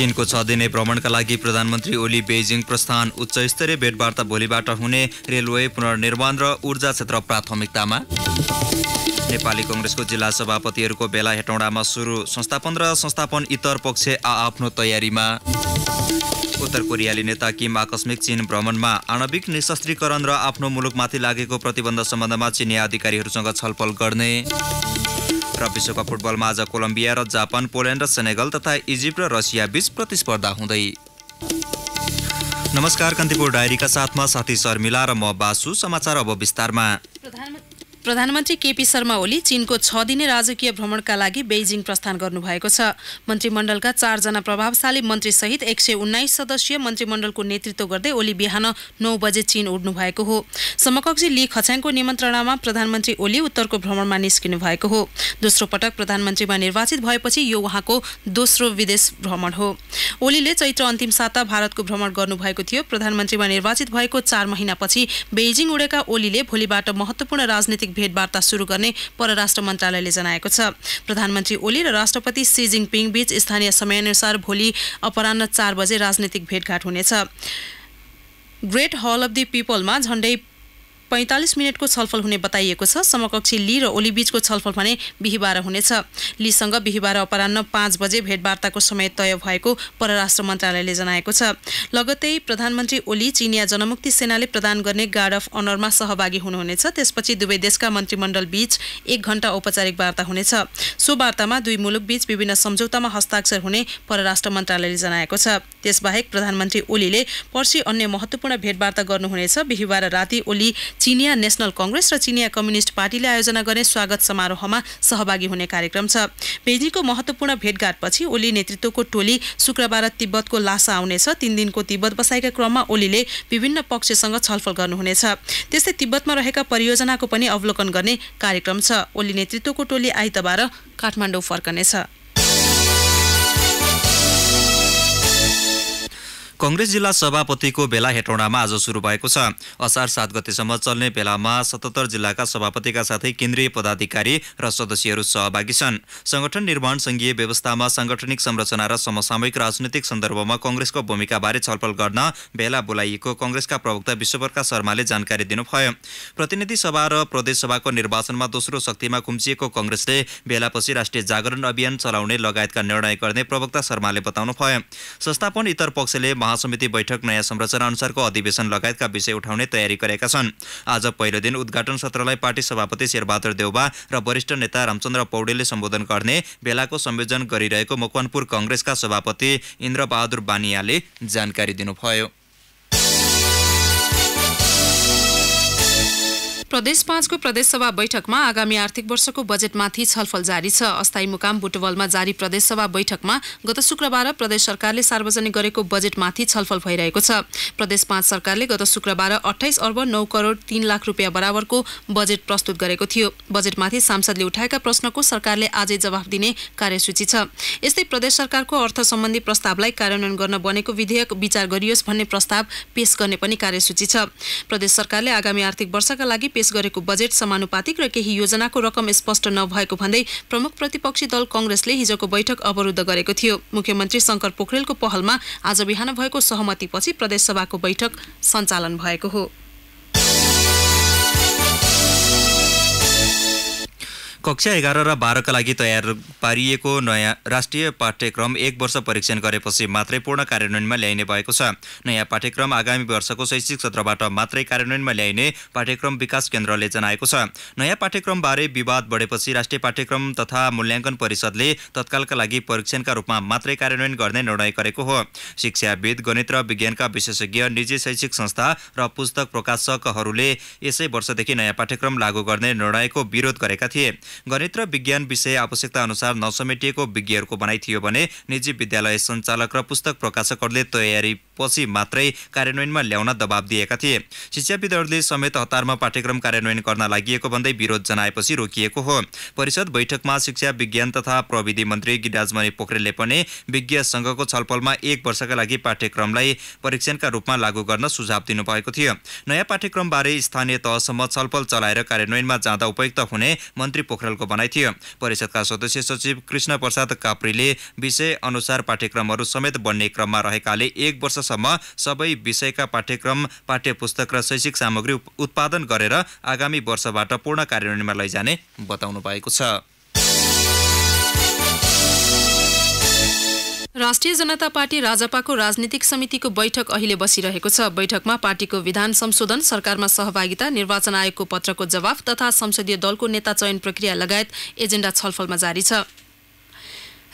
चीनको छ दिने भ्रमणका लागि प्रधानमन्त्री ओली बेजिङ प्रस्थान उच्च स्तरीय भेटवार्ता भोलिबाट हुने रेलवे पुनर्निर्माण र ऊर्जा क्षेत्र प्राथमिकतामा नेपाली कङ्ग्रेसको जिल्ला सभापतिहरूको बेला हेटौँडामा सुरु संस्थापन र संस्थापन इतर पक्ष आआफ्नो तयारीमा उत्तर कोरियाली नेता किम आकस्मिक चीन भ्रमणमा आणविक निशस्त्रीकरण र आफ्नो मुलुकमाथि लागेको प्रतिबन्ध सम्बन्धमा चिनिया अधिकारीहरूसँग छलफल गर्ने र विश्वकप फुटबलमा आज कोलम्बिया र जापान पोल्यान्ड र सेनेगल तथा इजिप्ट र रसिया बीच प्रतिस्पर्धा हुँदै नमस्कार कान्तिपुर डायरीका साथमा साथी शर्मिला र म बासु समाचार अब विस्तारमा प्रधानमन्त्री केपी शर्मा ओली चीनको छ दिने राजकीय भ्रमणका लागि बेजिङ प्रस्थान गर्नुभएको छ मन्त्रीमण्डलका चारजना प्रभावशाली मन्त्रीसहित एक सय उन्नाइस सदस्यीय मन्त्रीमण्डलको नेतृत्व गर्दै ओली बिहान नौ बजे चीन उड्नु भएको हो समकक्षी ली खछ्याङको निमन्त्रणामा प्रधानमन्त्री ओली उत्तरको भ्रमणमा निस्किनु भएको हो दोस्रो पटक प्रधानमन्त्रीमा निर्वाचित भएपछि यो उहाँको दोस्रो विदेश भ्रमण हो ओलीले चैत्र अन्तिम साता भारतको भ्रमण गर्नुभएको थियो प्रधानमन्त्रीमा निर्वाचित भएको चार महिनापछि बेजिङ उडेका ओलीले भोलिबाट महत्त्वपूर्ण राजनीतिक भेटवार्ता सुरु गर्ने परराष्ट्र मन्त्रालयले जनाएको छ प्रधानमन्त्री ओली र राष्ट्रपति सी जिङपिङ बीच स्थानीय समयअनुसार भोलि अपरान्न चार बजे राजनीतिक भेटघाट हुनेछ ग्रेट हल अफ दि पिपलमा झण्डै पैँतालिस मिनटको छलफल हुने बताइएको छ समकक्षी ली र ओली बीचको छलफल भने बिहिबार हुनेछ लीसँग बिहिबार अपरान्न पाँच बजे भेटवार्ताको समय तय भएको परराष्ट्र मन्त्रालयले जनाएको छ लगत्तै प्रधानमन्त्री ओली चिनिया जनमुक्ति सेनाले प्रदान गर्ने गार्ड अफ अनरमा सहभागी हुनुहुनेछ त्यसपछि दुवै देशका मन्त्रीमण्डल बीच एक घण्टा औपचारिक वार्ता हुनेछ सो वार्तामा दुई मुलुक बीच विभिन्न सम्झौतामा हस्ताक्षर हुने परराष्ट्र मन्त्रालयले जनाएको छ त्यसबाहेक प्रधानमन्त्री ओलीले पर्सि अन्य महत्त्वपूर्ण भेटवार्ता गर्नुहुनेछ बिहिबार राति ओली चिनिया नेसनल कङ्ग्रेस र चिनिया कम्युनिस्ट पार्टीले आयोजना गर्ने स्वागत समारोहमा सहभागी हुने कार्यक्रम छ बेजिङको महत्त्वपूर्ण भेटघाटपछि ओली नेतृत्वको टोली शुक्रबार तिब्बतको लासा आउनेछ तिन दिनको तिब्बत बसाइका क्रममा ओलीले विभिन्न पक्षसँग छलफल गर्नुहुनेछ त्यस्तै तिब्बतमा रहेका परियोजनाको पनि अवलोकन गर्ने कार्यक्रम छ ओली नेतृत्वको टोली आइतबार काठमाडौँ फर्कनेछ कङ्ग्रेस जिल्ला सभापतिको भेला हेटौँडामा आज सुरु भएको छ असार सात गतेसम्म चल्ने भेलामा सतहत्तर जिल्लाका सभापतिका साथै केन्द्रीय पदाधिकारी र सदस्यहरू सहभागी छन् सङ्गठन निर्माण सङ्घीय व्यवस्थामा साङ्गठनिक संरचना र समसामयिक राजनैतिक सन्दर्भमा कङ्ग्रेसको भूमिकाबारे छलफल गर्न भेला बोलाइएको कङ्ग्रेसका प्रवक्ता विश्वप्रका शर्माले जानकारी दिनुभयो प्रतिनिधि सभा र प्रदेशसभाको निर्वाचनमा दोस्रो शक्तिमा खुम्चिएको कङ्ग्रेसले भेलापछि राष्ट्रिय जागरण अभियान चलाउने लगायतका निर्णय गर्ने प्रवक्ता शर्माले बताउनुभयो संस्थापन इतर पक्षले महासमिति बैठक नयाँ संरचना अनुसारको अधिवेशन लगायतका विषय उठाउने तयारी गरेका छन् आज पहिलो दिन उद्घाटन सत्रलाई पार्टी सभापति शेरबहादुर देउबा र वरिष्ठ नेता रामचन्द्र पौडेलले सम्बोधन गर्ने बेलाको संयोजन गरिरहेको मकवानपुर कङ्ग्रेसका सभापति इन्द्रबहादुर बानियाले जानकारी दिनुभयो प्रदेश पाँचको प्रदेशसभा बैठकमा आगामी आर्थिक वर्षको बजेटमाथि छलफल जारी छ अस्थायी मुकाम बुटवलमा जारी प्रदेशसभा बैठकमा गत शुक्रबार प्रदेश सरकारले सार्वजनिक गरेको बजेटमाथि छलफल भइरहेको छ प्रदेश पाँच सरकारले गत शुक्रबार अठाइस अर्ब नौ करोड तीन लाख रुपियाँ बराबरको बजेट प्रस्तुत गरेको थियो बजेटमाथि सांसदले उठाएका प्रश्नको सरकारले आजै जवाफ दिने कार्यसूची छ यस्तै प्रदेश सरकारको अर्थ सम्बन्धी प्रस्तावलाई कार्यान्वयन गर्न बनेको विधेयक विचार गरियोस् भन्ने प्रस्ताव पेश गर्ने पनि कार्यसूची छ प्रदेश सरकारले आगामी आर्थिक वर्षका लागि पेश गरेको बजेट समानुपातिक र केही योजनाको रकम स्पष्ट नभएको भन्दै प्रमुख प्रतिपक्षी दल कङ्ग्रेसले हिजोको बैठक अवरुद्ध गरेको थियो मुख्यमन्त्री शङ्कर पोखरेलको पहलमा आज बिहान भएको सहमतिपछि प्रदेशसभाको बैठक सञ्चालन भएको हो कक्षा एघार र बाह्रका लागि तयार पारिएको नयाँ राष्ट्रिय पाठ्यक्रम एक वर्ष परीक्षण गरेपछि मात्रै पूर्ण कार्यान्वयनमा ल्याइने भएको छ नयाँ पाठ्यक्रम आगामी वर्षको शैक्षिक सत्रबाट मात्रै कार्यान्वयनमा ल्याइने पाठ्यक्रम विकास केन्द्रले जनाएको छ नयाँ पाठ्यक्रमबारे विवाद बढेपछि राष्ट्रिय पाठ्यक्रम तथा मूल्याङ्कन परिषदले तत्कालका लागि परीक्षणका रूपमा मात्रै कार्यान्वयन गर्ने निर्णय गरेको हो शिक्षाविद गणित र विज्ञानका विशेषज्ञ निजी शैक्षिक संस्था र पुस्तक प्रकाशकहरूले यसै वर्षदेखि नयाँ पाठ्यक्रम लागू गर्ने निर्णयको विरोध गरेका थिए गणित र विज्ञान विषय आवश्यकता अनुसार नसमेटिएको विज्ञहरूको भनाइ थियो भने निजी विद्यालय सञ्चालक र पुस्तक प्रकाशकहरूले तयारी पछि मात्रै कार्यान्वयनमा ल्याउन दबाब दिएका थिए शिक्षाविदहरूले समेत हतारमा पाठ्यक्रम कार्यान्वयन गर्न लागि भन्दै विरोध जनाएपछि रोकिएको हो परिषद बैठकमा शिक्षा विज्ञान तथा प्रविधि मन्त्री गिराजमणि पोखरेलले पनि विज्ञ सङ्घको छलफलमा एक वर्षका लागि पाठ्यक्रमलाई परीक्षणका रूपमा लागू गर्न सुझाव दिनुभएको थियो नयाँ पाठ्यक्रमबारे स्थानीय तहसम्म छलफल चलाएर कार्यान्वयनमा जाँदा उपयुक्त हुने मन्त्री पोखरेलको भनाइ थियो परिषदका सदस्य सचिव कृष्ण प्रसाद काप्रीले विषय अनुसार पाठ्यक्रमहरू समेत बन्ने क्रममा रहेकाले एक वर्ष वर्षसम्म सबै विषयका पाठ्यक्रम पाठ्य र शैक्षिक सामग्री उत्पादन गरेर आगामी वर्षबाट पूर्ण कार्यान्वयनमा लैजाने बताउनु भएको छ राष्ट्रिय जनता पार्टी राजपाको राजनीतिक समितिको बैठक अहिले बसिरहेको छ बैठकमा पार्टीको विधान संशोधन सरकारमा सहभागिता निर्वाचन आयोगको पत्रको जवाफ तथा संसदीय दलको नेता चयन प्रक्रिया लगायत एजेन्डा छलफलमा जारी छ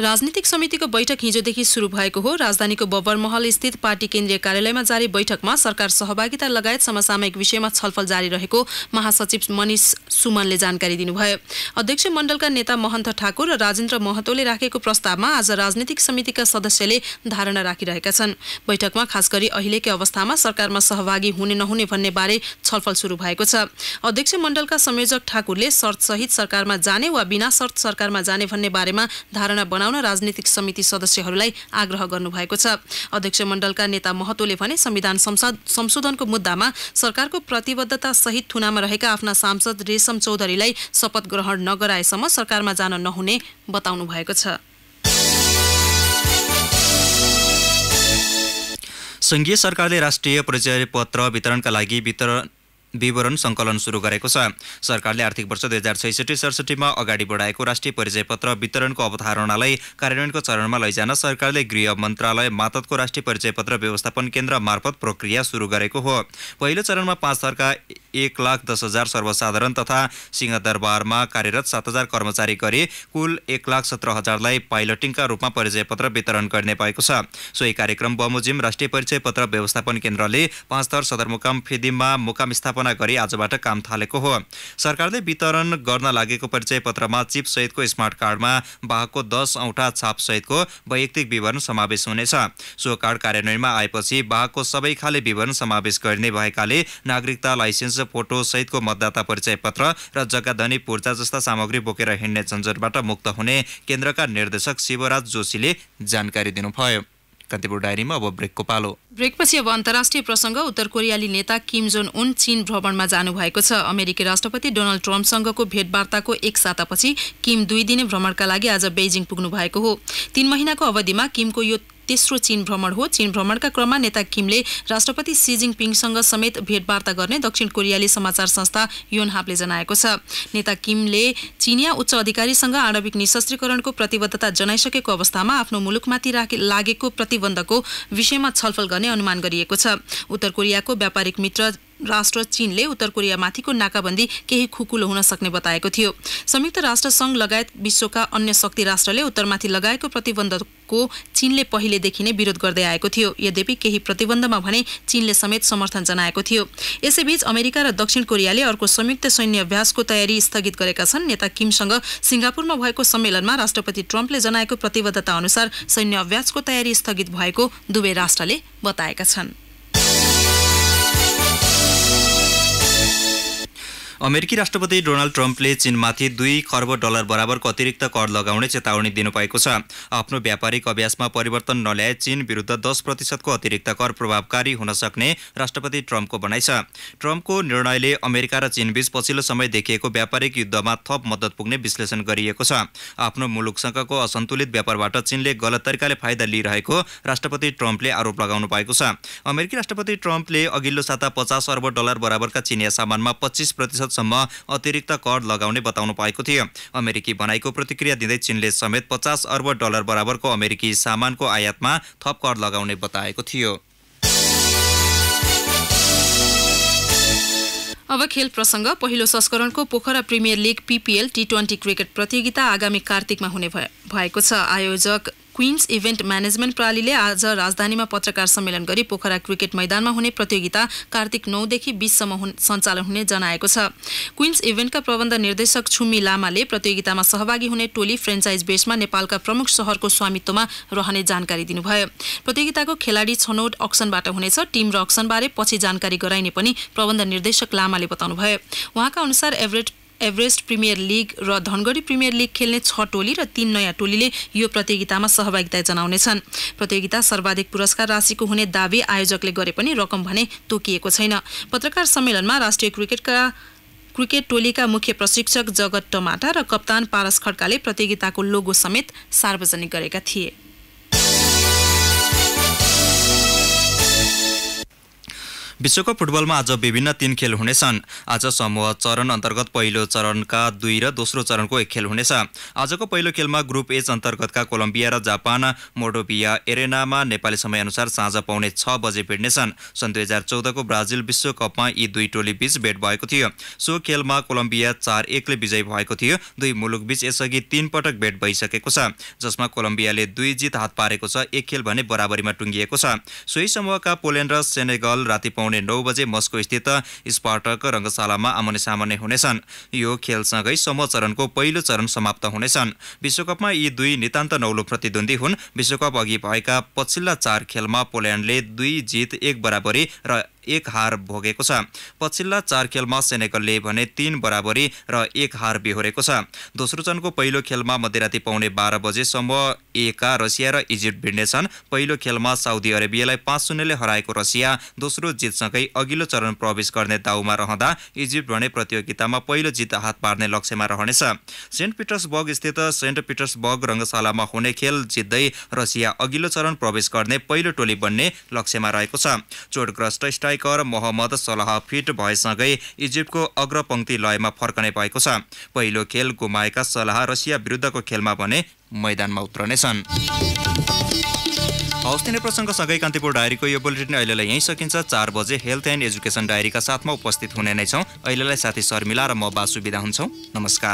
राजनीतिक समितिको बैठक हिजोदेखि सुरु भएको हो राजधानीको बब्बर स्थित पार्टी केन्द्रीय कार्यालयमा जारी बैठकमा सरकार सहभागिता लगायत समसामयिक विषयमा छलफल जारी रहेको महासचिव मनिष सुमनले जानकारी दिनुभयो अध्यक्ष मण्डलका नेता महन्त ठाकुर र राजेन्द्र महतोले राखेको प्रस्तावमा आज राजनीतिक समितिका सदस्यले धारणा राखिरहेका छन् बैठकमा खास गरी अहिलेकै अवस्थामा सरकारमा सहभागी हुने नहुने भन्ने बारे छलफल सुरु भएको छ अध्यक्ष मण्डलका संयोजक ठाकुरले शर्तसहित सरकारमा जाने वा बिना शर्त सरकारमा जाने भन्ने बारेमा धारणा बना बनाउन राजनीतिक समिति सदस्यहरूलाई आग्रह गर्नुभएको छ अध्यक्ष मण्डलका नेता महतोले भने संविधान संशोधनको मुद्दामा सरकारको प्रतिबद्धता सहित थुनामा रहेका आफ्ना सांसद रेशम चौधरीलाई शपथ ग्रहण नगराएसम्म सरकारमा जान नहुने बताउनु भएको छ सङ्घीय सरकारले राष्ट्रिय परिचय पत्र वितरणका लागि वितरण विवरण सङ्कलन सुरु गरेको छ सरकारले आर्थिक वर्ष दुई हजार छैसठी सडसठीमा अगाडि बढाएको राष्ट्रिय परिचय पत्र वितरणको अवधारणालाई कार्यान्वयनको चरणमा लैजान सरकारले गृह मन्त्रालय मातको राष्ट्रिय परिचय पत्र व्यवस्थापन केन्द्र मार्फत प्रक्रिया सुरु गरेको हो पहिलो चरणमा पाँच थरका एक लाख दस हजार सर्वसाधारण तथा सिंहदरबारमा कार्यरत सात हजार कर्मचारी गरी कुल एक लाख सत्र हजारलाई पाइलटिङका रूपमा परिचय पत्र वितरण गर्ने भएको छ सोही कार्यक्रम बमोजिम राष्ट्रिय परिचय पत्र व्यवस्थापन केन्द्रले पाँच थर सदरमुकाम फेदिममा मुकाम स्थापना स्थापना गरी आजबाट काम थालेको हो सरकारले वितरण गर्न लागेको परिचय पत्रमा चिप सहितको स्मार्ट कार्डमा वाहकको दस औँठा छाप सहितको वैयक्तिक विवरण समावेश हुनेछ सो कार्ड कार्यान्वयनमा आएपछि वाहकको सबै खाले विवरण समावेश गरिने भएकाले नागरिकता लाइसेन्स फोटो सहितको मतदाता परिचय पत्र र जग्गा धनी पूर्जा जस्ता सामग्री बोकेर हिँड्ने झन्झटबाट मुक्त हुने केन्द्रका निर्देशक शिवराज जोशीले जानकारी दिनुभयो कान्तिपुर डायरीमा अब ब्रेकको पालो ब्रेकपछि अब अन्तर्राष्ट्रिय प्रसङ्ग उत्तर कोरियाली नेता किम जोन उन चीन भ्रमणमा जानु भएको छ अमेरिकी राष्ट्रपति डोनाल्ड ट्रम्पसँगको भेटवार्ताको एक सातापछि किम दुई दिने भ्रमणका लागि आज बेजिङ पुग्नु भएको हो तीन महिनाको अवधिमा किमको यो तेस्रो चीन भ्रमण हो चीन भ्रमणका क्रममा नेता किमले राष्ट्रपति सी जिङपिङसँग समेत भेटवार्ता गर्ने दक्षिण कोरियाली समाचार संस्था योनहापले जनाएको छ नेता किमले चिनिया उच्च अधिकारीसँग आणविक निशस्त्रीकरणको प्रतिबद्धता जनाइसकेको अवस्थामा आफ्नो मुलुकमाथि राखे लागेको प्रतिबन्धको विषयमा छलफल गर्ने अनुमान गरिएको छ उत्तर कोरियाको व्यापारिक मित्र राष्ट्र चीनले उत्तर कोरियामाथिको नाकाबन्दी केही खुकुलो हुन सक्ने बताएको थियो संयुक्त राष्ट्र संघ लगायत विश्वका अन्य शक्ति राष्ट्रले उत्तरमाथि लगाएको प्रतिबन्धको चीनले पहिलेदेखि नै विरोध गर्दै आएको थियो यद्यपि केही प्रतिबन्धमा भने चीनले समेत समर्थन जनाएको थियो यसैबीच अमेरिका र दक्षिण कोरियाले अर्को संयुक्त सैन्य अभ्यासको तयारी स्थगित गरेका छन् नेता किमसँग सिङ्गापुरमा भएको सम्मेलनमा राष्ट्रपति ट्रम्पले जनाएको प्रतिबद्धता अनुसार सैन्य अभ्यासको तयारी स्थगित भएको दुवै राष्ट्रले बताएका छन् अमेरिकी राष्ट्रपति डोनाल्ड ट्रम्पले चीनमाथि दुई खर्ब डलर बराबरको अतिरिक्त कर लगाउने चेतावनी दिनुभएको छ आफ्नो व्यापारिक अभ्यासमा परिवर्तन नल्याए चीन विरुद्ध दस प्रतिशतको अतिरिक्त कर प्रभावकारी हुन सक्ने राष्ट्रपति ट्रम्पको भनाइ छ ट्रम्पको निर्णयले अमेरिका र चीनबीच पछिल्लो समय देखिएको व्यापारिक युद्धमा थप मद्दत पुग्ने विश्लेषण गरिएको छ आफ्नो मुलुकसँगको असन्तुलित व्यापारबाट चीनले गलत तरिकाले फाइदा लिइरहेको राष्ट्रपति ट्रम्पले आरोप लगाउनु भएको छ अमेरिकी राष्ट्रपति ट्रम्पले अघिल्लो साता पचास अर्ब डलर बराबरका चिनिया सामानमा पच्चिस प्रतिशत अतिरिक्त कर लगाउने बताउनु पाएको थियो अमेरिकी बनाईको प्रतिक्रिया दिँदै चीनले समेत पचास अर्ब डलर बराबरको अमेरिकी सामानको आयातमा थप कर लगाउने बताएको थियो अब खेल प्रसङ्ग पहिलो संस्करणको Pokhara premier league PPL T twenty cricket प्रतियोगिता आगामी कार्तिकमा हुने भएको छ आयोजक क्विन्स इभेन्ट म्यानेजमेन्ट प्रणालीले आज राजधानीमा पत्रकार सम्मेलन गरी पोखरा क्रिकेट मैदानमा हुने प्रतियोगिता कार्तिक नौदेखि बिससम्म सञ्चालन हुने जनाएको छ क्विन्स इभेन्टका प्रबन्ध निर्देशक छुमी लामाले प्रतियोगितामा सहभागी हुने टोली फ्रेन्चाइज बेसमा नेपालका प्रमुख सहरको स्वामित्वमा रहने जानकारी दिनुभयो प्रतियोगिताको खेलाडी छनौट अक्सनबाट हुनेछ टिम र अक्सनबारे पछि जानकारी गराइने पनि प्रबन्ध निर्देशक लामाले बताउनुभयो उहाँका अनुसार एभरेट एभरेस्ट प्रिमियर लिग र धनगढी प्रिमियर लिग खेल्ने छ टोली र तीन नयाँ टोलीले यो प्रतियोगितामा सहभागिता जनाउनेछन् प्रतियोगिता सर्वाधिक पुरस्कार राशिको हुने दावी आयोजकले गरे पनि रकम भने तोकिएको छैन पत्रकार सम्मेलनमा राष्ट्रिय क्रिकेटका क्रिकेट टोलीका मुख्य प्रशिक्षक जगत टमाटा र कप्तान पारस खड्काले प्रतियोगिताको लोगो समेत सार्वजनिक गरेका थिए विश्वकप फुटबलमा आज विभिन्न तीन खेल हुनेछन् आज समूह चरण अन्तर्गत पहिलो चरणका दुई र दोस्रो चरणको एक खेल हुनेछ आजको पहिलो खेलमा ग्रुप एच अन्तर्गतका कोलम्बिया र जापान मोडोबिया एरेनामा नेपाली समयअनुसार साँझ पाउने छ बजे भेट्नेछन् सन् दुई हजार चौधको ब्राजिल विश्वकपमा यी दुई टोली बीच भेट भएको थियो सो खेलमा कोलम्बिया चार एकले विजयी भएको थियो दुई मुलुकबीच यसअघि तीन पटक भेट भइसकेको छ जसमा कोलम्बियाले दुई जित हात पारेको छ एक खेल भने बराबरीमा टुङ्गिएको छ सोही समूहका पोल्यान्ड र सेनेगल राति पाउने पाउने नौ बजे मस्को स्थित स्पार्टक रङ्गशालामा आमने सामान्य हुनेछन् यो खेलसँगै चरणको पहिलो चरण समाप्त हुनेछन् विश्वकपमा यी दुई नितान्त नौलो प्रतिद्वन्दी हुन् विश्वकप अघि भएका पछिल्ला चार खेलमा पोल्यान्डले दुई जित एक बराबरी र एक हार भोगेको छ पछिल्ला चार खेलमा सेनेगलले भने तीन बराबरी र एक हार बिहोरेको छ दोस्रो चरणको पहिलो खेलमा मध्यराती पाउने बाह्र बजेसम्म एका रसिया र इजिप्ट भिड्नेछन् पहिलो खेलमा साउदी अरेबियालाई पाँच शून्यले हराएको रसिया दोस्रो जितसँगै अघिल्लो चरण प्रवेश गर्ने दाउमा रहँदा इजिप्ट भने प्रतियोगितामा पहिलो जित हात पार्ने लक्ष्यमा रहनेछ सेन्ट पिटर्सबर्ग स्थित सेन्ट पिटर्सबर्ग रङ्गशालामा हुने खेल जित्दै रसिया अघिल्लो चरण प्रवेश गर्ने पहिलो टोली बन्ने लक्ष्यमा रहेको छ चोटग्रस्त स्टाइल स्ट्राइकर मोहम्मद सलाह फिट भएसँगै इजिप्टको अग्रपङ्क्ति लयमा फर्कने भएको छ पहिलो खेल गुमाएका सलाह रसिया विरुद्धको खेलमा भने मैदानमा उत्रनेछन् हौस् तिनै प्रसङ्गसँगै कान्तिपुर डायरीको यो बुलेटिन अहिलेलाई यहीँ सकिन्छ चार बजे हेल्थ एन्ड एजुकेसन डायरीका साथमा उपस्थित हुने नै छौँ अहिलेलाई साथी शर्मिला र म बासु बिदा हुन्छौँ नमस्कार